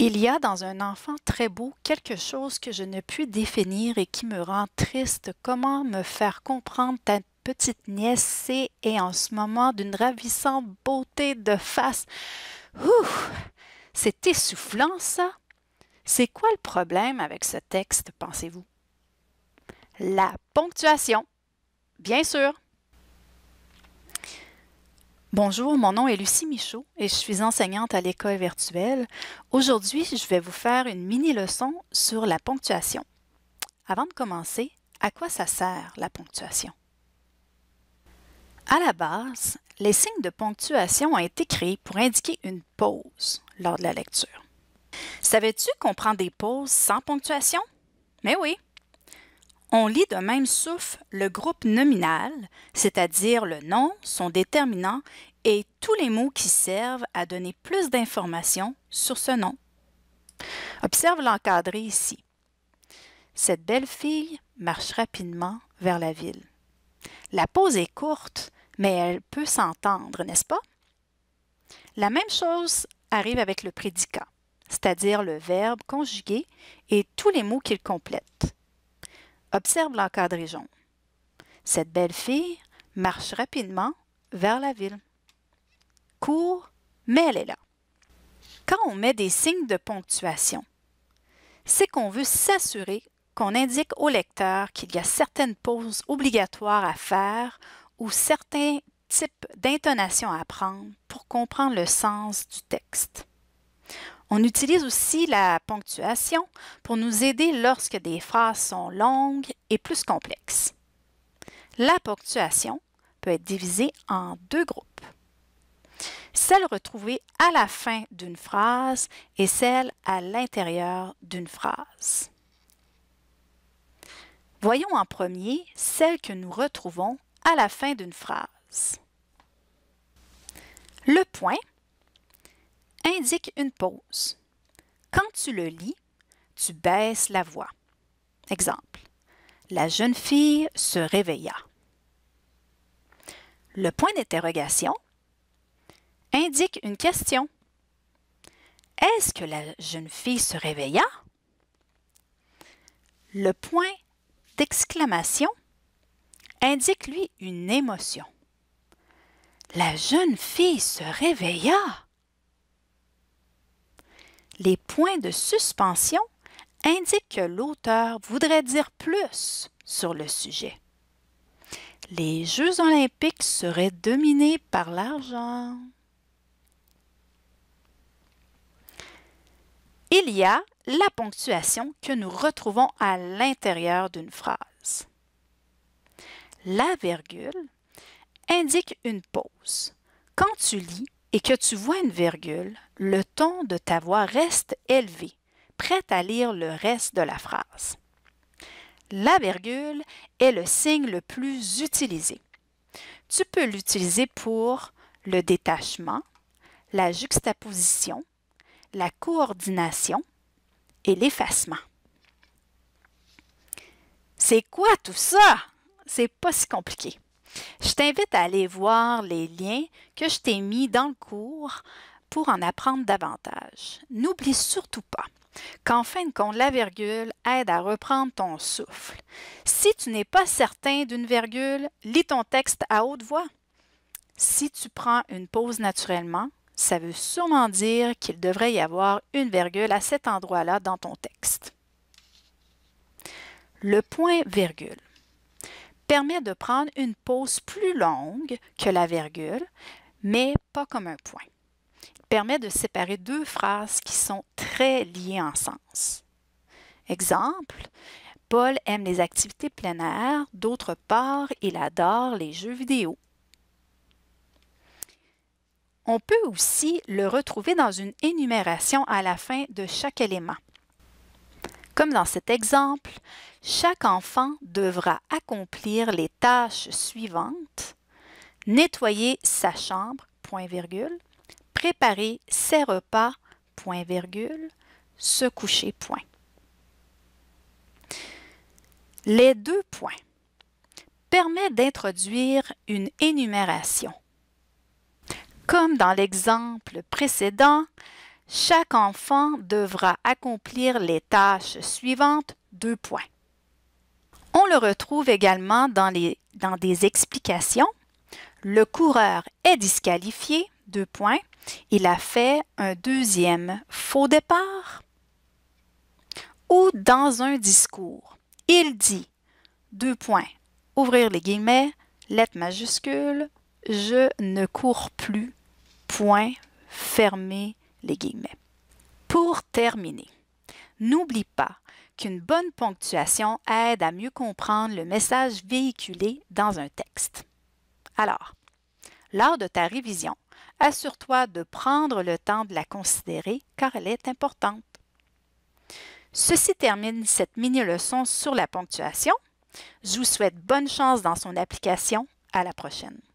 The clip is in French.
Il y a dans un enfant très beau quelque chose que je ne puis définir et qui me rend triste. Comment me faire comprendre ta petite nièce et, est en ce moment d'une ravissante beauté de face. Ouh! C'est essoufflant, ça! C'est quoi le problème avec ce texte, pensez-vous? La ponctuation. Bien sûr, Bonjour, mon nom est Lucie Michaud et je suis enseignante à l'école virtuelle. Aujourd'hui, je vais vous faire une mini-leçon sur la ponctuation. Avant de commencer, à quoi ça sert la ponctuation? À la base, les signes de ponctuation ont été créés pour indiquer une pause lors de la lecture. Savais-tu qu'on prend des pauses sans ponctuation? Mais oui, on lit de même souffle le groupe nominal, c'est-à-dire le nom, son déterminant et tous les mots qui servent à donner plus d'informations sur ce nom. Observe l'encadré ici. Cette belle fille marche rapidement vers la ville. La pause est courte, mais elle peut s'entendre, n'est-ce pas? La même chose arrive avec le prédicat, c'est-à-dire le verbe conjugué et tous les mots qu'il complète observe l'encadré jaune. Cette belle fille marche rapidement vers la ville. Court, mais elle est là. Quand on met des signes de ponctuation, c'est qu'on veut s'assurer qu'on indique au lecteur qu'il y a certaines pauses obligatoires à faire ou certains types d'intonations à prendre pour comprendre le sens du texte. On utilise aussi la ponctuation pour nous aider lorsque des phrases sont longues et plus complexes. La ponctuation peut être divisée en deux groupes. Celle retrouvée à la fin d'une phrase et celle à l'intérieur d'une phrase. Voyons en premier celle que nous retrouvons à la fin d'une phrase. Le point indique une pause. Quand tu le lis, tu baisses la voix. Exemple. La jeune fille se réveilla. Le point d'interrogation indique une question. Est-ce que la jeune fille se réveilla? Le point d'exclamation indique, lui, une émotion. La jeune fille se réveilla les points de suspension indiquent que l'auteur voudrait dire plus sur le sujet. Les Jeux olympiques seraient dominés par l'argent. Il y a la ponctuation que nous retrouvons à l'intérieur d'une phrase. La virgule indique une pause. Quand tu lis, et que tu vois une virgule, le ton de ta voix reste élevé, prêt à lire le reste de la phrase. La virgule est le signe le plus utilisé. Tu peux l'utiliser pour le détachement, la juxtaposition, la coordination et l'effacement. C'est quoi tout ça? C'est pas si compliqué. Je t'invite à aller voir les liens que je t'ai mis dans le cours pour en apprendre davantage. N'oublie surtout pas qu'en fin de compte, la virgule aide à reprendre ton souffle. Si tu n'es pas certain d'une virgule, lis ton texte à haute voix. Si tu prends une pause naturellement, ça veut sûrement dire qu'il devrait y avoir une virgule à cet endroit-là dans ton texte. Le point virgule permet de prendre une pause plus longue que la virgule, mais pas comme un point. Il permet de séparer deux phrases qui sont très liées en sens. Exemple, Paul aime les activités plein air, d'autre part, il adore les jeux vidéo. On peut aussi le retrouver dans une énumération à la fin de chaque élément. Comme dans cet exemple, chaque enfant devra accomplir les tâches suivantes. Nettoyer sa chambre, point virgule, préparer ses repas, point virgule, se coucher, point. Les deux points permettent d'introduire une énumération. Comme dans l'exemple précédent, chaque enfant devra accomplir les tâches suivantes, deux points. On le retrouve également dans, des explications. Le coureur est disqualifié, deux points. Il a fait un deuxième faux départ. Ou dans un discours, il dit, deux points, ouvrir les guillemets, lettre majuscule, je ne cours plus, point, fermé guillemets. Pour terminer, n'oublie pas qu'une bonne ponctuation aide à mieux comprendre le message véhiculé dans un texte. Alors, lors de ta révision, assure-toi de prendre le temps de la considérer car elle est importante. Ceci termine cette mini-leçon sur la ponctuation. Je vous souhaite bonne chance dans son application. À la prochaine.